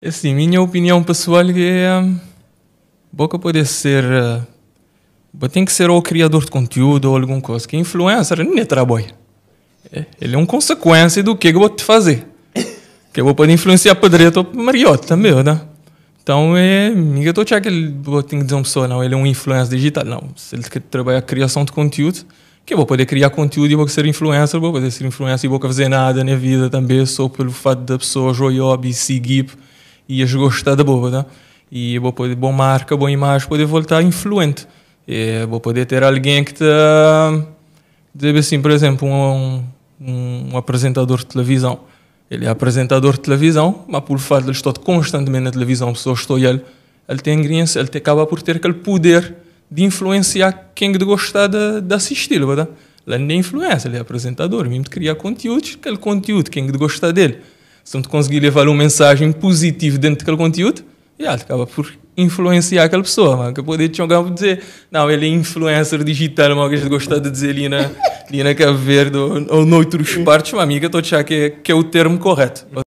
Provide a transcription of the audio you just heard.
É assim, minha opinião pessoal é, é hum, boca pode ser eh, tem que ser ou criador de conteúdo ou alguma coisa. Que influencer não é trabalho. É, ele é uma consequência do que eu vou te fazer. que eu vou poder influenciar Pedrito ou Mariota também, né? Então, é, eu estou achando que ele tem que dizer uma pessoa, não, ele é um influencer digital. Não, se ele quer trabalhar a criação de conteúdo, que eu vou poder criar conteúdo e vou ser influencer, vou poder ser influencer e vou fazer nada na vida também, só pelo fato da pessoa jogar e seguir ias gostar da boa, tá? E vou poder, boa marca, boa imagem, poder voltar influente. E vou poder ter alguém que te. Deve assim, por exemplo, um, um, um apresentador de televisão. Ele é apresentador de televisão, mas por fato de ele estar constantemente na televisão, só estou ele, ele tem ingresso, ele acaba por ter aquele poder de influenciar quem gostar de, de assistir, tá? Ele não é influência, ele é apresentador, mesmo de criar conteúdos, aquele conteúdo, quem gostar dele se não conseguir levar uma mensagem positiva dentro daquele conteúdo, yeah, acaba por influenciar aquela pessoa, mano. Que poder te jogar dizer, não, ele é influencer digital, mano, que a gente de dizer ali na, ali na Cabo Verde ou, ou noutros partes, uma amiga, estou a achar que, é, que é o termo correto.